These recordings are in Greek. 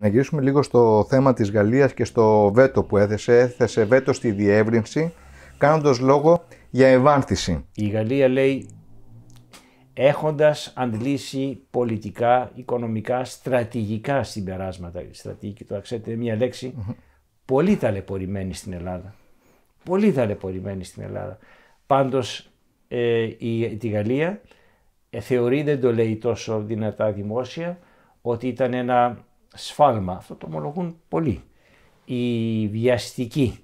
Να γυρίσουμε λίγο στο θέμα της Γαλλίας και στο βέτο που έθεσε. Έθεσε βέτο στη διεύρυνση, κάνοντας λόγο για ευάνθηση. Η Γαλλία λέει, έχοντας αντλήσει πολιτικά, οικονομικά, στρατηγικά συμπεράσματα. Στρατηγική, το ξέρετε, μια λέξη mm-hmm. πολύ ταλαιπωρημένη στην Ελλάδα. Πολύ ταλαιπωρημένη στην Ελλάδα. Πάντως, ε, η, τη Γαλλία ε, θεωρεί, δεν το λέει τόσο δυνατά δημόσια, ότι ήταν ένα σφάλμα, αυτό το ομολογούν πολλοί, η βιαστική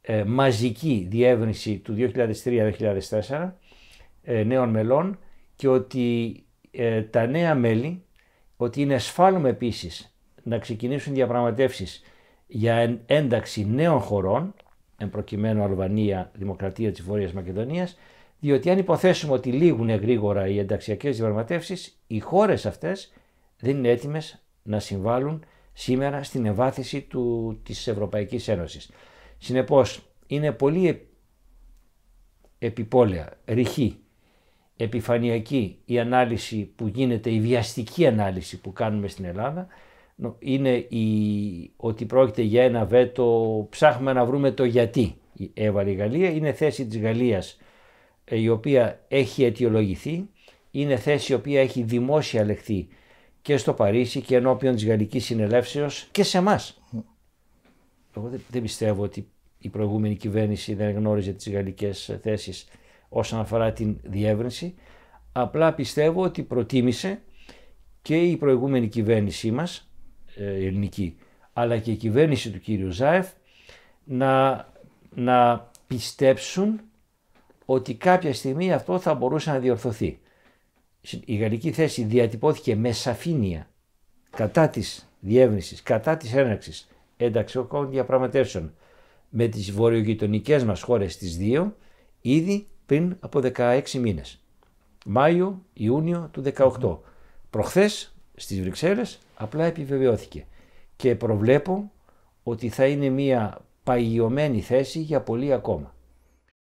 ε, μαζική διεύρυνση του 2003-2004 ε, νέων μελών και ότι ε, τα νέα μέλη, ότι είναι σφάλμα επίσης να ξεκινήσουν διαπραγματεύσεις για ένταξη νέων χωρών, εν προκειμένου Αλβανία, Δημοκρατία της Βόρειας Μακεδονίας, διότι αν υποθέσουμε ότι λήγουν γρήγορα οι ενταξιακές διαπραγματεύσεις, οι χώρες αυτές δεν είναι έτοιμες να συμβάλλουν σήμερα στην ευάθυνση του, της Ευρωπαϊκής Ένωσης. Συνεπώς, είναι πολύ επιπόλαια, ρηχή, επιφανειακή η ανάλυση που γίνεται, η βιαστική ανάλυση που κάνουμε στην Ελλάδα, είναι ότι πρόκειται για ένα βέτο, ψάχνουμε να βρούμε το γιατί έβαλε η Γαλλία, είναι θέση της Γαλλίας ε, η οποία έχει αιτιολογηθεί, είναι θέση η οποία έχει δημόσια λεχθεί και στο Παρίσι και ενώπιον της γαλλικής Συνελεύσεως και σε εμάς. Εγώ δεν πιστεύω ότι η προηγούμενη κυβέρνηση δεν γνώριζε τις γαλλικές θέσεις όσον αφορά την διεύρυνση. Απλά πιστεύω ότι προτίμησε και η προηγούμενη κυβέρνησή μας, ε, ελληνική, αλλά και η κυβέρνηση του κύριου Ζάεφ, να, να πιστέψουν ότι κάποια στιγμή αυτό θα μπορούσε να διορθωθεί η γαλλική θέση διατυπώθηκε με σαφήνεια κατά της διεύρυνσης, κατά της έναρξης ενταξιοκών διαπραγματεύσεων με τις βορειογειτονικές μας χώρες τις δύο ήδη πριν από 16 μήνες. Μάιο, Ιούνιο του 18. Mm. Προχθές στις Βρυξέλλες απλά επιβεβαιώθηκε και προβλέπω ότι θα είναι μια παγιωμένη θέση για πολύ ακόμα.